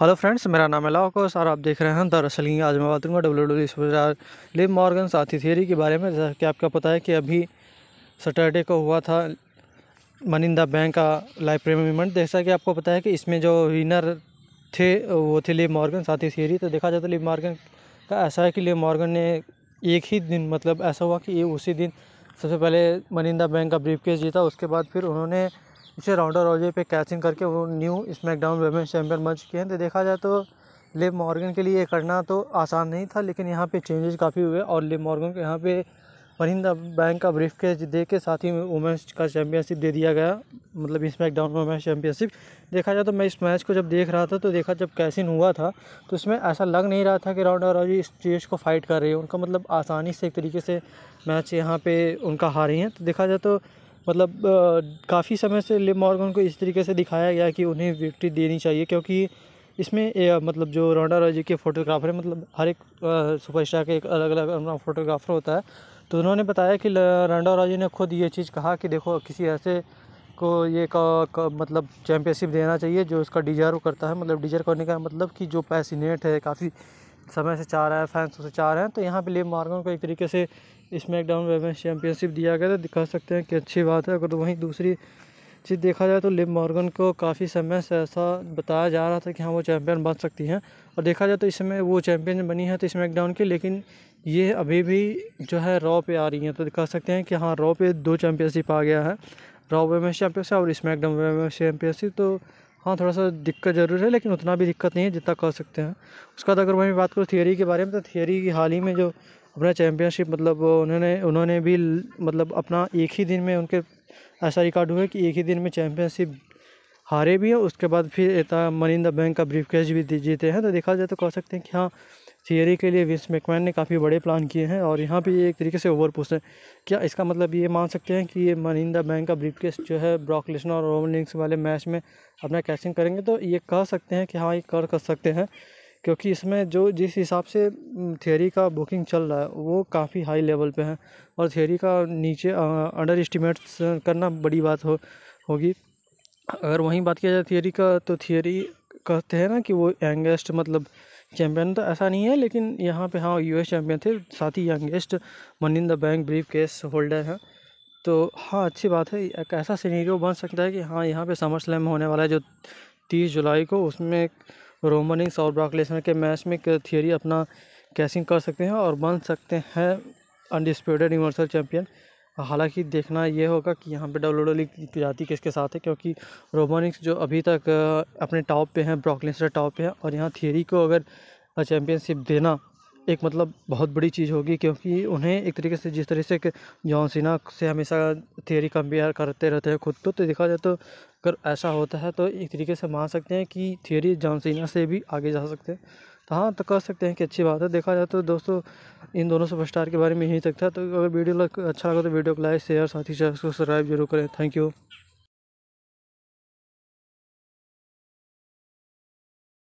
hello friends मेरा नाम है लाकोस और आप देख रहे हैं दरअसल आज मैं बात करूँगा W W super Liv Morgan साथी थियरी के बारे में जैसा कि आपका पता है कि अभी सैटरडे को हुआ था मनिंदा बैंक का लाइव प्रेम इवेंट जैसा कि आपको पता है कि इसमें जो विनर थे वो थे लिव मॉर्गन साथी थियरी तो देखा जाता तो लिव मॉर्गन का ऐसा है कि लिव मॉर्गन ने एक ही दिन मतलब ऐसा हुआ कि ये उसी दिन सबसे पहले मनिंदा बैंक का ब्रीफ केस जीता उसके बाद फिर उन्होंने इसे राउंडर रॉजे पे कैचिंग करके वो न्यू स्मैकडाउन वेमेन चैम्पियन बन चुके हैं तो देखा जाए तो लिप मॉर्गन के लिए करना तो आसान नहीं था लेकिन यहाँ पे चेंजेस काफ़ी हुए और लिप मॉर्गन को यहाँ पे महिंदा बैंक का ब्रीफ कैच दे के साथ ही वुमेंस का चैम्पियनशिप दे दिया गया मतलब इस वुमेंस चैम्पियनशिप देखा जाए तो मैं इस मैच को जब देख रहा था तो देखा जब कैसिन हुआ था तो उसमें ऐसा लग नहीं रहा था कि राउंडर रॉजी इस चीज़ को फाइट कर रही है उनका मतलब आसानी से एक तरीके से मैच यहाँ पर उनका हारी हैं तो देखा जाए तो मतलब काफ़ी समय से लिम मॉर्गन को इस तरीके से दिखाया गया कि उन्हें विक्ट्री देनी चाहिए क्योंकि इसमें मतलब जो रोंडा रॉजी के फ़ोटोग्राफर हैं मतलब हर एक सुपरस्टार के एक अलग अलग अपना फ़ोटोग्राफर होता है तो उन्होंने बताया कि रोंडा रॉजी ने खुद ये चीज़ कहा कि देखो किसी ऐसे को ये का, का मतलब चैम्पियनशिप देना चाहिए जो उसका डिजर्व करता है मतलब डिजर्व करने का मतलब कि जो पैसिनेट है काफ़ी समय से चाह रहा है फैंस उसे चाह रहे हैं तो यहाँ पे लिम मार्गन को एक तरीके से स्मैकडाउन वेमेंस चैम्पियनशिप दिया गया था दिखा सकते हैं कि अच्छी बात है अगर वहीं दूसरी चीज़ देखा जाए तो लिप मॉर्गन को काफ़ी समय से ऐसा बताया जा रहा था कि हाँ वो चैम्पियन बन सकती हैं और देखा जाए तो इस समय वो चैम्पियन बनी है तो स्मैकडाउन की लेकिन ये अभी भी जो है रॉ पे आ रही हैं तो दिखा सकते हैं कि हाँ रॉ पे दो चैम्पियनशिप आ गया है रॉ वेमेंस चैम्पियनशिप और स्मैकडाउन वेमेंस चैम्पियनशिप तो हाँ थोड़ा सा दिक्कत ज़रूर है लेकिन उतना भी दिक्कत नहीं है जितना कह सकते हैं उसके बाद अगर वहीं बात करूँ थियोरी के बारे में तो थियोरी की हाल ही में जो अपना चैम्पियनशिप मतलब उन्होंने उन्होंने भी मतलब अपना एक ही दिन में उनके ऐसा रिकॉर्ड हुआ कि एक ही दिन में चैम्पियनशिप हारे भी हैं उसके बाद फिर मनिंदा बैंक का ब्रीफ कैश भी जीते हैं तो देखा जाए तो कह सकते हैं कि हाँ थियरी के लिए विंस मैकमैन ने काफ़ी बड़े प्लान किए हैं और यहाँ पे एक तरीके से ओवर पुश है क्या इसका मतलब ये मान सकते हैं कि ये मनिंदा बैंक का ब्रीफ कैच जो है ब्रॉक और रोमन लिंक्स वाले मैच में अपना कैचिंग करेंगे तो ये कह सकते हैं कि हाँ ये कर कर सकते हैं क्योंकि इसमें जो जिस हिसाब से थियोरी का बुकिंग चल रहा है वो काफ़ी हाई लेवल पे है और थियोरी का नीचे अंडर एस्टिमेट्स करना बड़ी बात हो होगी अगर वहीं बात किया जाए थियोरी का तो थियोरी कहते हैं ना कि वो यंगेस्ट मतलब चैम्पियन तो ऐसा नहीं है लेकिन यहाँ पे हाँ यूएस चैम्पियन थे साथ ही youngest money in the bank briefcase holder हैं तो हाँ अच्छी बात है एक ऐसा सीनियर बन सकता है कि हाँ यहाँ पे समर स्लैम होने वाला है जो तीस जुलाई को उसमें रोमनिंग्स और ब्राकलेसन के मैच में थियरी अपना कैसिंग कर सकते हैं और बन सकते हैं अनडिस्प्यूटेड यूनिवर्सल चैम्पियन हालांकि देखना ये होगा कि यहाँ पे डब्ल्यू डब्ल्यू जाती किसके साथ है क्योंकि रोमनिक्स जो अभी तक अपने टॉप पे हैं ब्रॉकलेसनर टॉप पे हैं और यहाँ थियरी को अगर चैम्पियनशिप देना एक मतलब बहुत बड़ी चीज़ होगी क्योंकि उन्हें एक तरीके से जिस तरह से जॉन सिन्हा से हमेशा थियरी कंपेयर करते रहते हैं खुद को तो देखा जाए तो अगर ऐसा होता है तो एक तरीके से मान सकते हैं कि थियरी जॉन सिन्हा से भी आगे जा सकते हैं तो हाँ तो कह सकते हैं कि अच्छी बात है देखा जाए तो दोस्तों इन दोनों सुपरस्टार के बारे में यही तक था तो अगर वीडियो अच्छा लगा तो वीडियो को लाइक शेयर साथ ही सब्सक्राइब जरूर करें थैंक यू